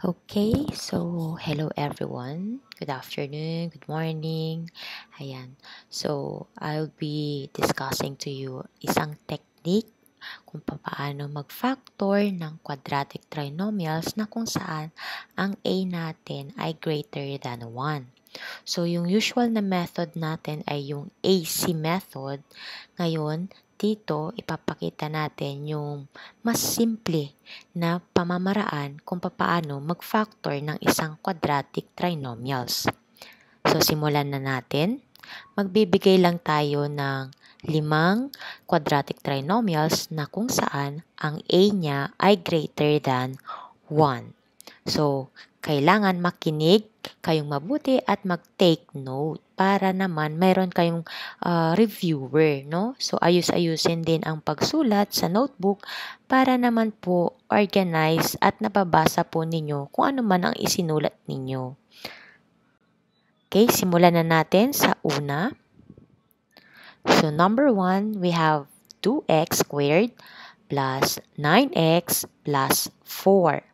Okay, so hello everyone. Good afternoon, good morning. Ayan. So, I'll be discussing to you isang technique kung paano mag-factor ng quadratic trinomials na kung saan ang a natin ay greater than 1. So, yung usual na method natin ay yung AC method. Ngayon, dito ipapakita natin yung mas simple na pamamaraan kung paano mag-factor ng isang quadratic trinomials. So simulan na natin. Magbibigay lang tayo ng limang quadratic trinomials na kung saan ang a niya ay greater than 1. So, kailangan makinig kayong mabuti at mag-take note para naman mayroon kayong uh, reviewer, no? So, ayus-ayusin din ang pagsulat sa notebook para naman po organize at nababasa po ninyo kung ano man ang isinulat ninyo. Okay, simulan na natin sa una. So, number 1, we have 2x squared plus 9x plus 4.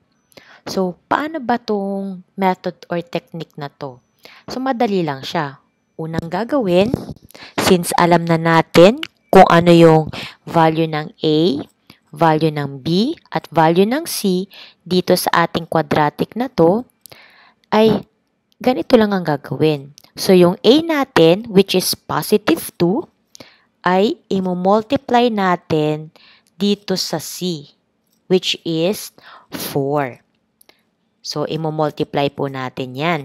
So, paano ba tong method or technique na to? So, madali lang siya. Unang gagawin, since alam na natin kung ano yung value ng A, value ng B, at value ng C dito sa ating quadratic na to, ay ganito lang ang gagawin. So, yung A natin, which is positive 2, ay imumultiply natin dito sa C, which is 4. So, imo-multiply po natin yan.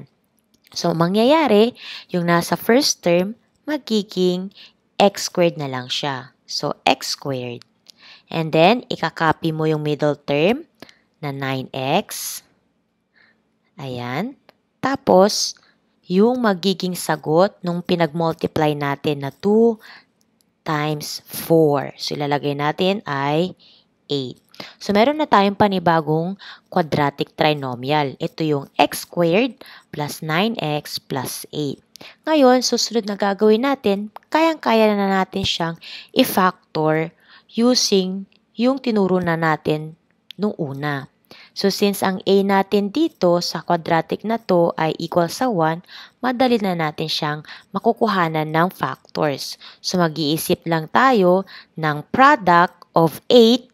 So, mangyayari, yung nasa first term, magiging x squared na lang siya. So, x squared. And then, ikakopy mo yung middle term na 9x. Ayan. Tapos, yung magiging sagot nung pinag-multiply natin na 2 times 4. So, ilalagay natin ay 8. So, meron na tayong panibagong quadratic trinomial. Ito yung x squared plus 9x plus 8. Ngayon, susunod na gagawin natin, kayang-kaya na natin siyang i-factor using yung tinuro na natin nung una. So, since ang a natin dito sa quadratic na to ay equal sa 1, madali na natin siyang makukuhanan ng factors. So, mag-iisip lang tayo ng product of 8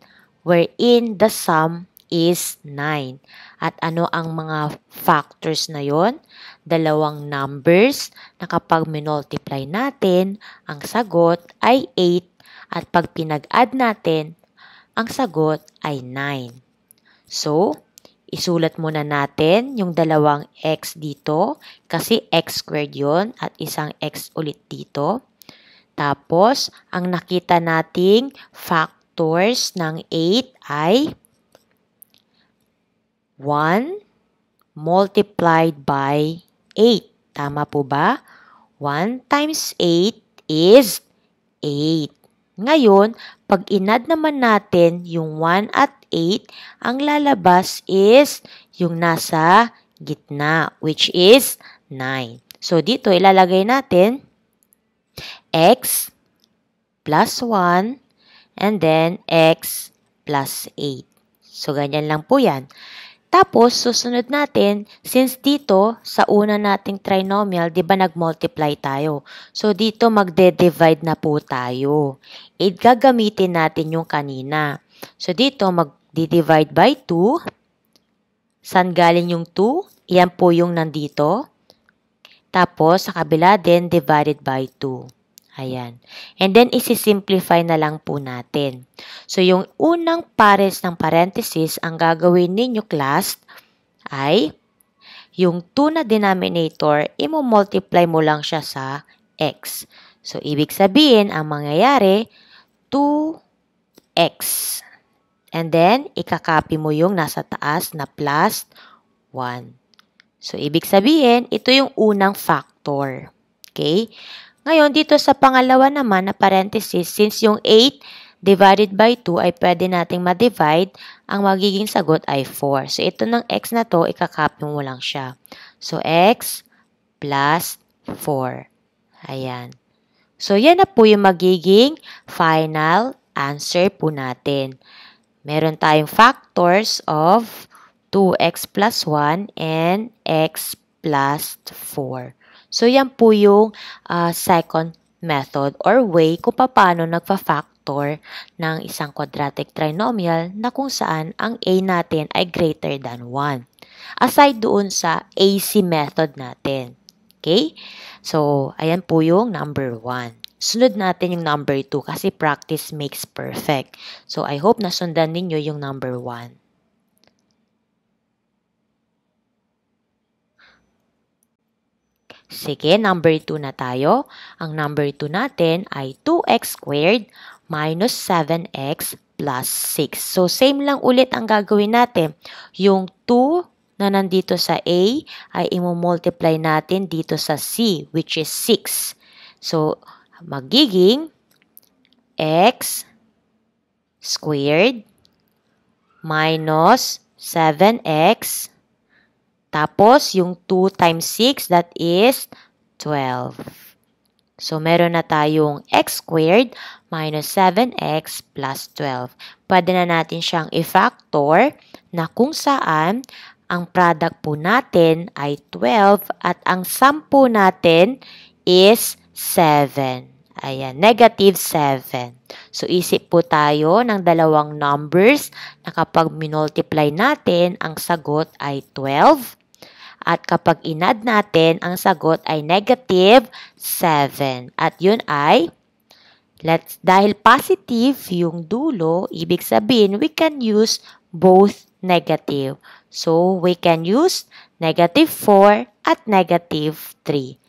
wherein the sum is 9. At ano ang mga factors na yon? Dalawang numbers na kapag minultiply natin, ang sagot ay 8 at pag pinag-add natin, ang sagot ay 9. So, isulat muna natin yung dalawang x dito kasi x squared yon at isang x ulit dito. Tapos, ang nakita nating fact factors ng 8 ay 1 multiplied by 8. Tama po ba? 1 times 8 is 8. Ngayon, pag inad naman natin yung 1 at 8, ang lalabas is yung nasa gitna, which is 9. So, dito ilalagay natin x plus 1 and then x plus 8. So, ganyan lang po yan. Tapos, susunod natin, since dito, sa una nating trinomial, di ba nag-multiply tayo? So, dito magde-divide na po tayo. It gagamitin natin yung kanina. So, dito mag-divide by 2. San galing yung 2? Yan po yung nandito. Tapos, sa kabila din, divided by 2. Ayan. And then, isi-simplify na lang po natin. So, yung unang pares ng parenthesis, ang gagawin ninyo class ay yung 2 na denominator, imo-multiply mo lang siya sa x. So, ibig sabihin, ang mangyayari, 2x. And then, ikakapi mo yung nasa taas na plus 1. So, ibig sabihin, ito yung unang factor. Okay? Ngayon, dito sa pangalawa naman na parenthesis, since yung 8 divided by 2 ay pwede nating ma-divide, ang magiging sagot ay 4. So, ito ng x na to, ikakopy mo lang siya. So, x plus 4. Ayan. So, yan na po yung magiging final answer po natin. Meron tayong factors of 2x plus 1 and x plus 4. So, yan po yung uh, second method or way kung paano nagfa-factor ng isang quadratic trinomial na kung saan ang a natin ay greater than 1. Aside doon sa AC method natin. Okay? So, ayan po yung number 1. Sunod natin yung number 2 kasi practice makes perfect. So, I hope nasundan ninyo yung number 1. Sige, number 2 na tayo. Ang number 2 natin ay 2x squared minus 7x plus 6. So, same lang ulit ang gagawin natin. Yung 2 na nandito sa A ay imumultiply natin dito sa C, which is 6. So, magiging x squared minus 7x tapos, yung 2 times 6, that is 12. So, meron na tayong x squared minus 7x plus 12. Pwede na natin siyang i-factor na kung saan ang product po natin ay 12 at ang sum po natin is 7. Ayan, negative 7. So, isip po tayo ng dalawang numbers na kapag minultiply natin, ang sagot ay 12. At kapag inad natin, ang sagot ay negative 7. At yun ay, let's, dahil positive yung dulo, ibig sabihin, we can use both negative. So, we can use negative 4 at negative 3.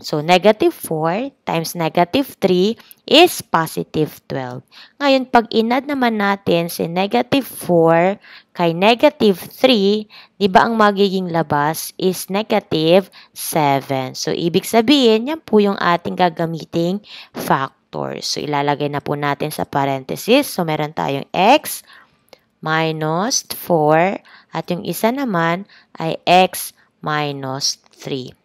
So, negative 4 times negative 3 is positive 12. Ngayon, pag inad naman natin si negative 4 kay negative 3, di ba ang magiging labas is negative 7. So, ibig sabihin, yan po yung ating gagamiting factor. So, ilalagay na po natin sa parenthesis. So, meron tayong x minus 4 at yung isa naman ay x minus 3.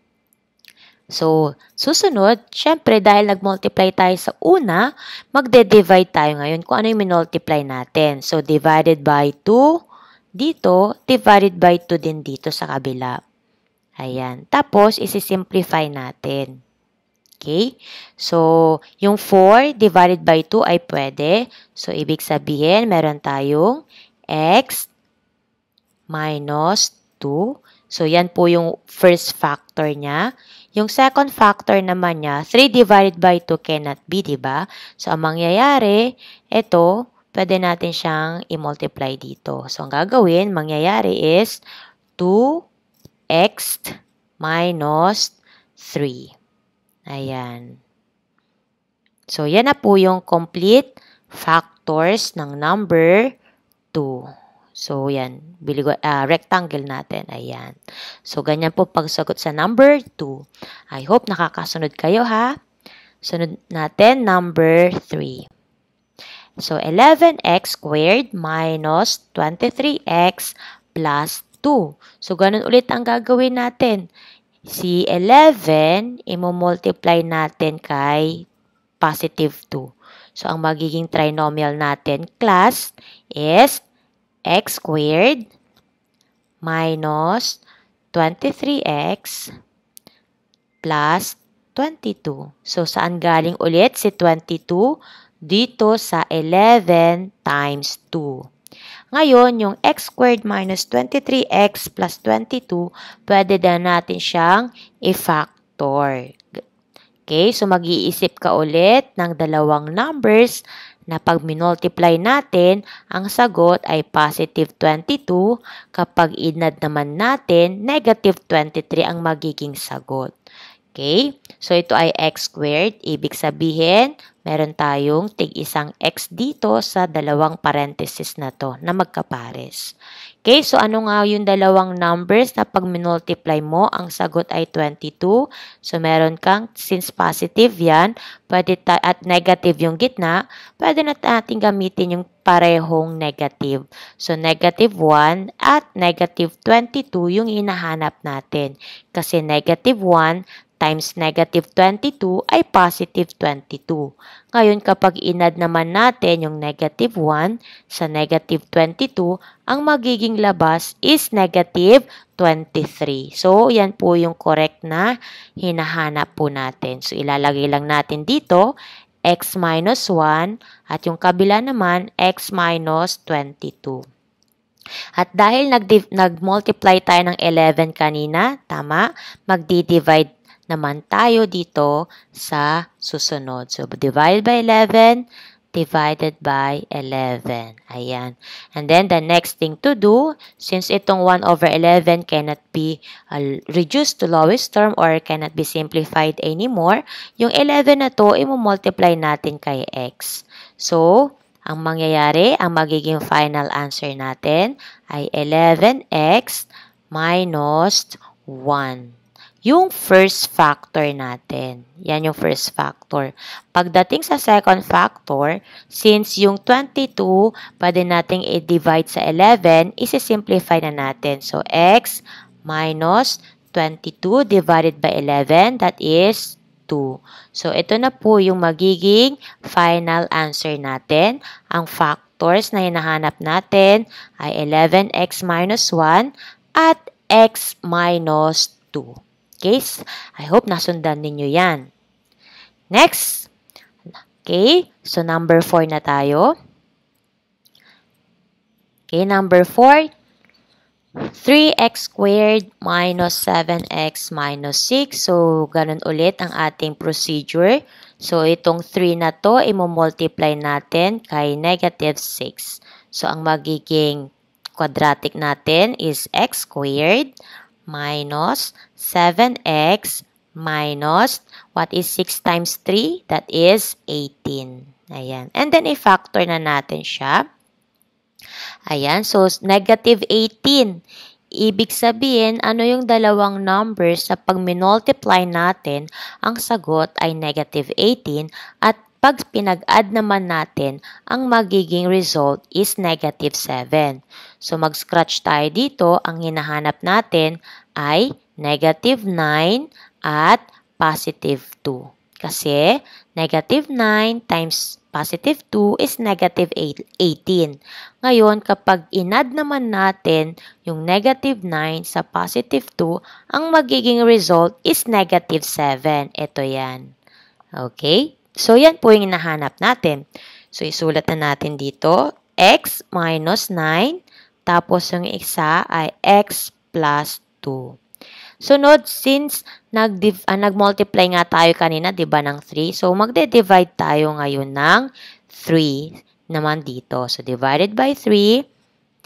So, susunod, syempre dahil nag-multiply tayo sa una, magde-divide tayo ngayon kung ano yung minultiply natin. So, divided by 2 dito, divided by 2 din dito sa kabila. Ayan. Tapos, isi-simplify natin. Okay? So, yung 4 divided by 2 ay pwede. So, ibig sabihin, meron tayong x minus 2. So, yan po yung first factor niya. Yung second factor naman niya, 3 divided by 2 cannot be, di ba? So, ang mangyayari, ito, pwede natin siyang i-multiply dito. So, ang gagawin, mangyayari is 2x minus 3. Ayan. So, yan na po yung complete factors ng number 2. So, yan. Biligo, uh, rectangle natin. Ayan. So, ganyan po pagsagot sa number 2. I hope nakakasunod kayo ha. Sunod natin, number 3. So, 11x squared minus 23x plus 2. So, ganun ulit ang gagawin natin. Si 11, imomultiply natin kay positive 2. So, ang magiging trinomial natin, class, is x squared minus 23x plus 22. So, saan galing ulit si 22? Dito sa 11 times 2. Ngayon, yung x squared minus 23x plus 22, pwede na natin siyang i-factor. Okay, so mag-iisip ka ulit ng dalawang numbers na pag minultiply natin, ang sagot ay positive 22. Kapag inad naman natin, negative 23 ang magiging sagot. Okay? So, ito ay x squared. Ibig sabihin, meron tayong tig isang x dito sa dalawang parenthesis na to na magkapares. Okay, so ano nga yung dalawang numbers na pag multiply mo, ang sagot ay 22. So meron kang, since positive yan, pwede at negative yung gitna, pwede na natin gamitin yung parehong negative. So negative 1 at negative 22 yung hinahanap natin. Kasi negative 1 times negative 22 ay positive 22. Ngayon kapag inad naman natin yung negative 1 sa negative 22, ang magiging labas is negative 23. So, yan po yung correct na hinahanap po natin. So, ilalagay lang natin dito x minus 1 at yung kabila naman x minus 22. At dahil nag-multiply tayo ng 11 kanina, tama, magdi-divide naman tayo dito sa susunod. So, divide by 11 divided by 11. Ayan. And then, the next thing to do, since itong 1 over 11 cannot be uh, reduced to lowest term or cannot be simplified anymore, yung 11 na to, multiply natin kay x. So, ang mangyayari, ang magiging final answer natin ay 11x minus 1 yung first factor natin. Yan yung first factor. Pagdating sa second factor, since yung 22, pwede nating i-divide sa 11, isi-simplify na natin. So, x minus 22 divided by 11, that is 2. So, ito na po yung magiging final answer natin. Ang factors na hinahanap natin ay 11x minus 1 at x minus 2. Case, I hope nasundan ninyo yan. Next, okay, so number 4 na tayo. Okay, number 4, 3x squared minus 7x minus 6. So, ganun ulit ang ating procedure. So, itong 3 na to, imomultiply natin kay negative 6. So, ang magiging quadratic natin is x squared minus 7x minus, what is 6 times 3? That is 18. Ayan. And then, i-factor na natin siya. Ayan. So, negative 18. Ibig sabihin, ano yung dalawang numbers sa pag multiply natin, ang sagot ay negative 18 at pag pinag-add naman natin, ang magiging result is negative 7. So mag-scratch tayo dito, ang hinahanap natin ay negative 9 at positive 2. Kasi negative 9 times positive 2 is negative 18. Ngayon, kapag inad naman natin yung negative 9 sa positive 2, ang magiging result is negative 7. Ito yan. Okay? So, yan po yung hinahanap natin. So, isulat na natin dito, x minus 9, tapos yung isa ay x plus 2. Sunod, since nag uh, ah, nag nga tayo kanina, di ba, ng 3, so magde-divide tayo ngayon ng 3 naman dito. So, divided by 3,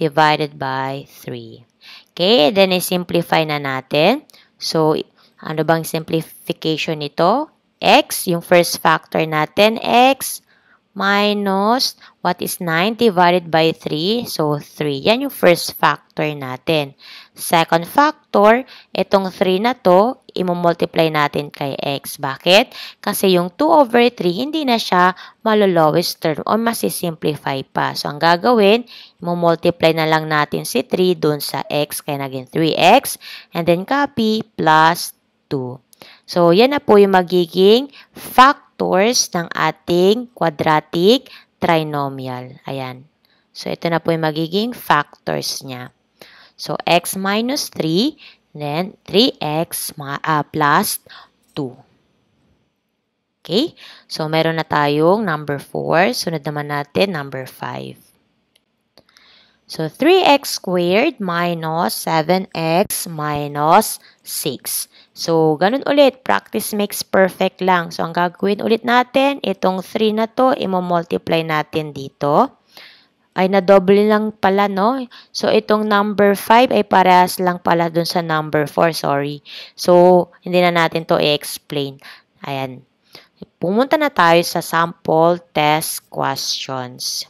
divided by 3. Okay, then i-simplify na natin. So, ano bang simplification nito? x, yung first factor natin, x minus, what is 9 divided by 3? So, 3. Yan yung first factor natin. Second factor, itong 3 na to, imumultiply natin kay x. Bakit? Kasi yung 2 over 3, hindi na siya malo-lowest term o masisimplify pa. So, ang gagawin, imumultiply na lang natin si 3 dun sa x, kaya naging 3x, and then copy plus 2. So, yan na po yung magiging factors ng ating quadratic trinomial. Ayan. So, ito na po yung magiging factors niya. So, x minus 3, then 3x uh, ah, plus 2. Okay? So, meron na tayong number 4. Sunod naman natin, number 5. So, 3x squared minus 7x minus 6. So, ganun ulit. Practice makes perfect lang. So, ang gagawin ulit natin, itong 3 na to, imo-multiply natin dito. Ay, na-double lang pala, no? So, itong number 5 ay parehas lang pala dun sa number 4. Sorry. So, hindi na natin to i-explain. Ayan. Pumunta na tayo sa sample test questions.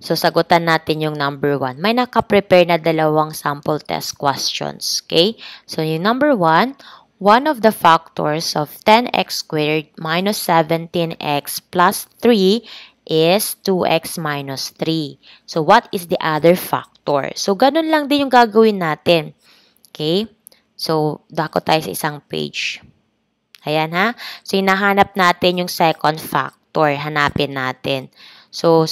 So, sagutan natin yung number 1. May nakaprepare na dalawang sample test questions. Okay? So, yung number 1, one of the factors of 10x squared minus 17x plus 3 is 2x minus 3. So, what is the other factor? So, ganun lang din yung gagawin natin. Okay? So, dako tayo sa isang page. Ayan ha. So, hinahanap natin yung second factor. Hanapin natin. So,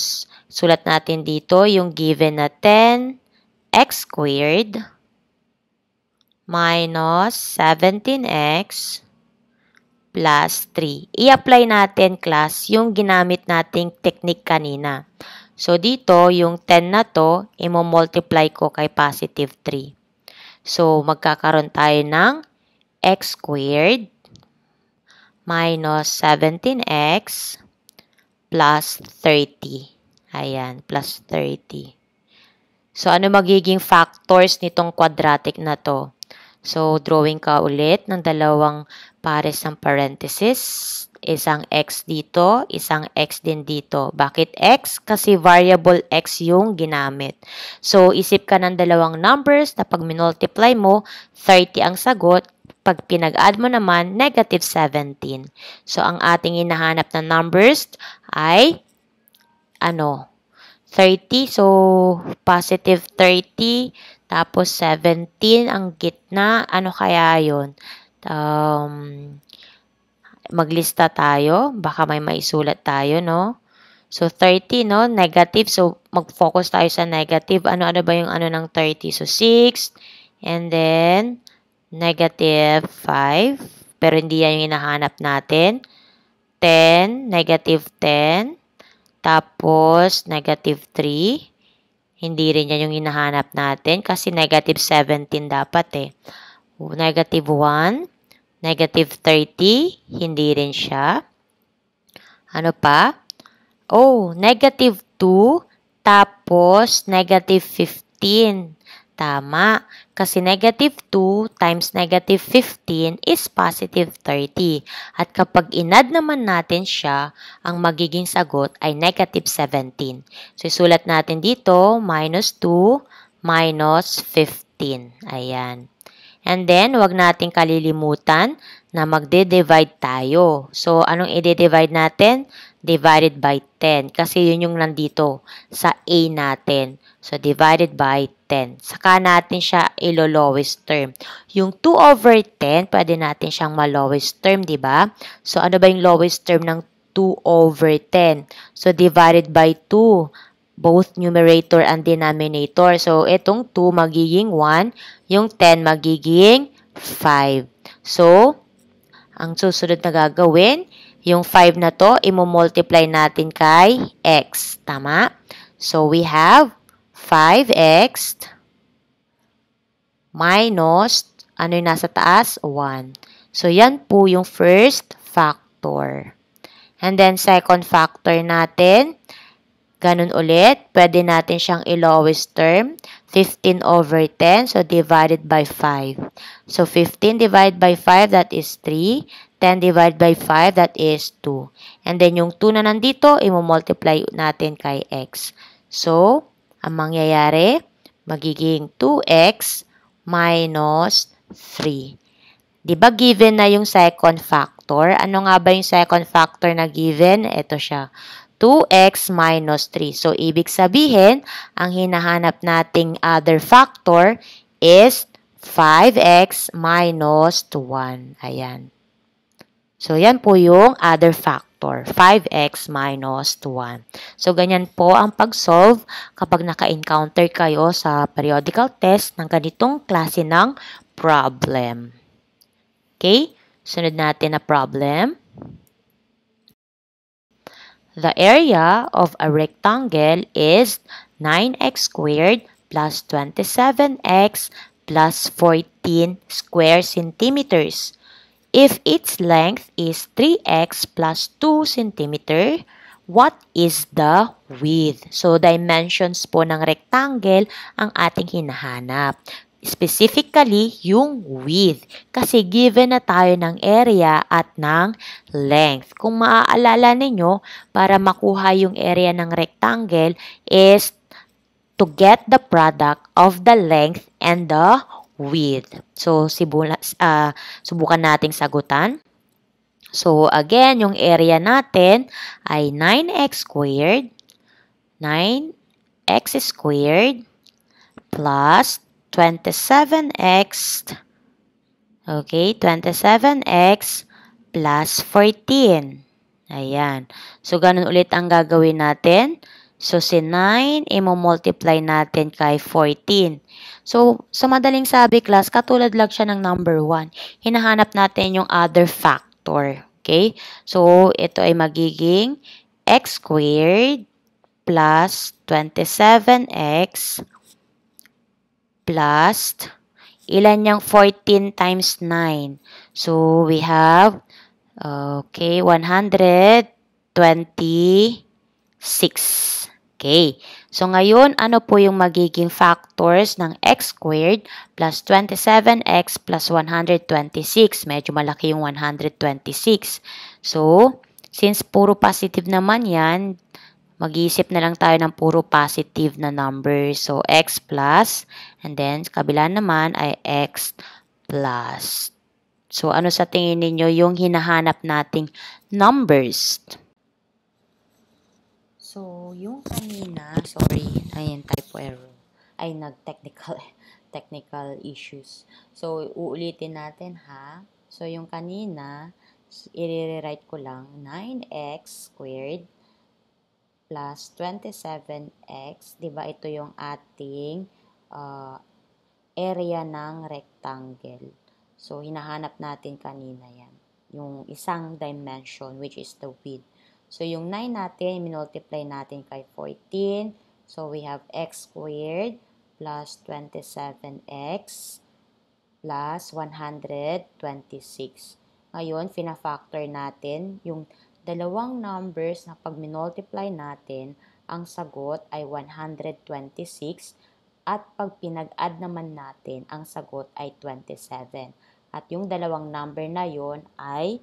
sulat natin dito yung given na 10x squared minus 17x plus 3. I-apply natin, class, yung ginamit nating technique kanina. So, dito, yung 10 na to, imo-multiply ko kay positive 3. So, magkakaroon tayo ng x squared minus 17x plus 30. Ayan, plus 30. So, ano magiging factors nitong quadratic na to? So, drawing ka ulit ng dalawang pares ng parenthesis. Isang x dito, isang x din dito. Bakit x? Kasi variable x yung ginamit. So, isip ka ng dalawang numbers na pag minultiply mo, 30 ang sagot, pag pinag-add mo naman, negative 17. So, ang ating hinahanap na numbers ay, ano, 30. So, positive 30. Tapos, 17 ang gitna. Ano kaya yon Um, maglista tayo. Baka may maisulat tayo, no? So, 30, no? Negative. So, mag-focus tayo sa negative. Ano-ano ba yung ano ng 30? So, 6. And then, negative 5. Pero hindi yan yung hinahanap natin. 10, negative 10. Tapos, negative 3. Hindi rin yan yung hinahanap natin kasi negative 17 dapat eh. Negative 1, negative 30, hindi rin siya. Ano pa? Oh, negative 2, tapos negative 15. Tama, kasi negative 2 times negative 15 is positive 30. At kapag inad naman natin siya, ang magiging sagot ay negative 17. So, isulat natin dito, minus 2 minus 15. Ayan. And then, wag nating kalilimutan na magde-divide tayo. So, anong i-divide natin? Divided by 10. Kasi yun yung nandito sa A natin. So, divided by 10. Saka natin siya ilo-lowest term. Yung 2 over 10, pwede natin siyang ma-lowest term, di ba? So, ano ba yung lowest term ng 2 over 10? So, divided by 2, both numerator and denominator. So, itong 2 magiging 1, yung 10 magiging 5. So, ang susunod na gagawin, yung 5 na to, imo-multiply natin kay x. Tama? So, we have 5x minus, ano yung nasa taas? 1. So, yan po yung first factor. And then, second factor natin, ganun ulit, pwede natin siyang i-lowest term, 15 over 10, so divided by 5. So, 15 divided by 5, that is 3. 10 divided by 5, that is 2. And then, yung 2 na nandito, i-multiply natin kay x. So, ang mangyayari, magiging 2x minus 3. Diba given na yung second factor? Ano nga ba yung second factor na given? Ito siya. 2x minus 3. So, ibig sabihin, ang hinahanap nating other factor is 5x minus 1. Ayan. So, yan po yung other factor, 5x minus 1. So, ganyan po ang pag-solve kapag naka-encounter kayo sa periodical test ng ganitong klase ng problem. Okay? Sunod natin na problem. The area of a rectangle is 9x squared plus 27x plus 14 square centimeters. If its length is 3x plus 2 cm, what is the width? So, dimensions po ng rectangle ang ating hinahanap. Specifically, yung width. Kasi given na tayo ng area at ng length. Kung maaalala ninyo, para makuha yung area ng rectangle is to get the product of the length and the with. So, sibula, uh, subukan nating sagutan. So, again, yung area natin ay 9x squared, 9x squared, plus 27x, okay, 27x plus 14. Ayan. So, ganun ulit ang gagawin natin. So, si 9, i-multiply natin kay 14. So, sa madaling sabi class, katulad lang siya ng number 1. Hinahanap natin yung other factor. Okay? So, ito ay magiging x squared plus 27x plus ilan yung 14 times 9. So, we have okay, 126. Okay. So ngayon, ano po yung magiging factors ng x squared plus 27x plus 126? Medyo malaki yung 126. So, since puro positive naman yan, mag-iisip na lang tayo ng puro positive na number. So, x plus, and then kabila naman ay x plus. So, ano sa tingin ninyo yung hinahanap nating numbers? So, yung kanina, sorry, ayan, typo error. Ay, nag-technical, technical issues. So, uulitin natin ha. So, yung kanina, i-rewrite ko lang 9x squared plus 27x. Diba, ito yung ating uh, area ng rectangle. So, hinahanap natin kanina yan. Yung isang dimension, which is the width. So, yung 9 natin, multiply natin kay 14. So, we have x squared plus 27x plus 126. Ngayon, fina-factor natin yung dalawang numbers na pag multiply natin, ang sagot ay 126 at pag pinag-add naman natin, ang sagot ay 27. At yung dalawang number na yon ay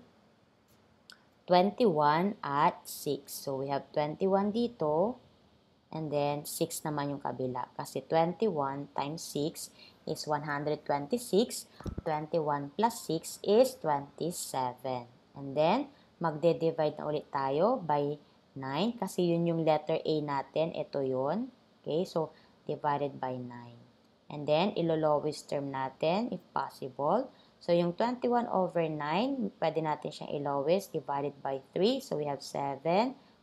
21 at 6. So, we have 21 dito. And then, 6 naman yung kabila. Kasi 21 times 6 is 126. 21 plus 6 is 27. And then, magde-divide na ulit tayo by 9. Kasi yun yung letter A natin. Ito yun. Okay? So, divided by 9. And then, ilo-lowest term natin, if possible. So, yung 21 over 9, pwede natin siyang i-lowest divided by 3. So, we have 7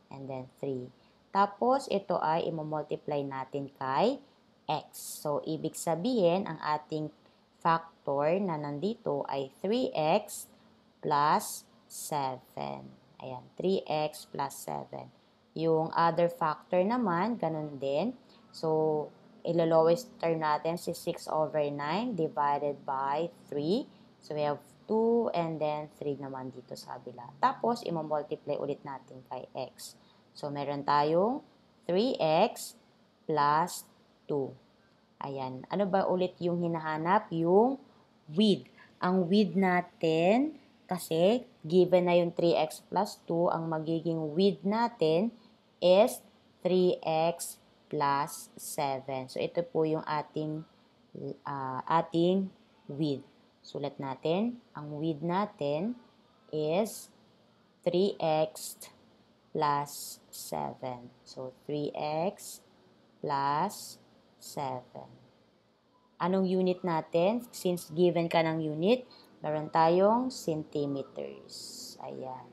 and then 3. Tapos, ito ay imomultiply natin kay x. So, ibig sabihin, ang ating factor na nandito ay 3x plus 7. Ayan, 3x plus 7. Yung other factor naman, ganun din. So, ilo-lowest term natin si 6 over 9 divided by 3. So, we have 2 and then 3 naman dito sa kabila. Tapos, imamultiply ulit natin kay x. So, meron tayong 3x plus 2. Ayan. Ano ba ulit yung hinahanap? Yung width. Ang width natin, kasi given na yung 3x plus 2, ang magiging width natin is 3x plus 7. So, ito po yung ating, uh, ating width. Sulat natin, ang width natin is 3x plus 7. So, 3x plus 7. Anong unit natin? Since given ka ng unit, meron tayong centimeters. Ayan.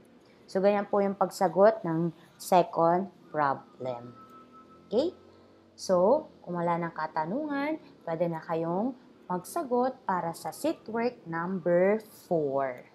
So, ganyan po yung pagsagot ng second problem. Okay? So, kung wala ng katanungan, pwede na kayong magsagot para sa sit work number 4.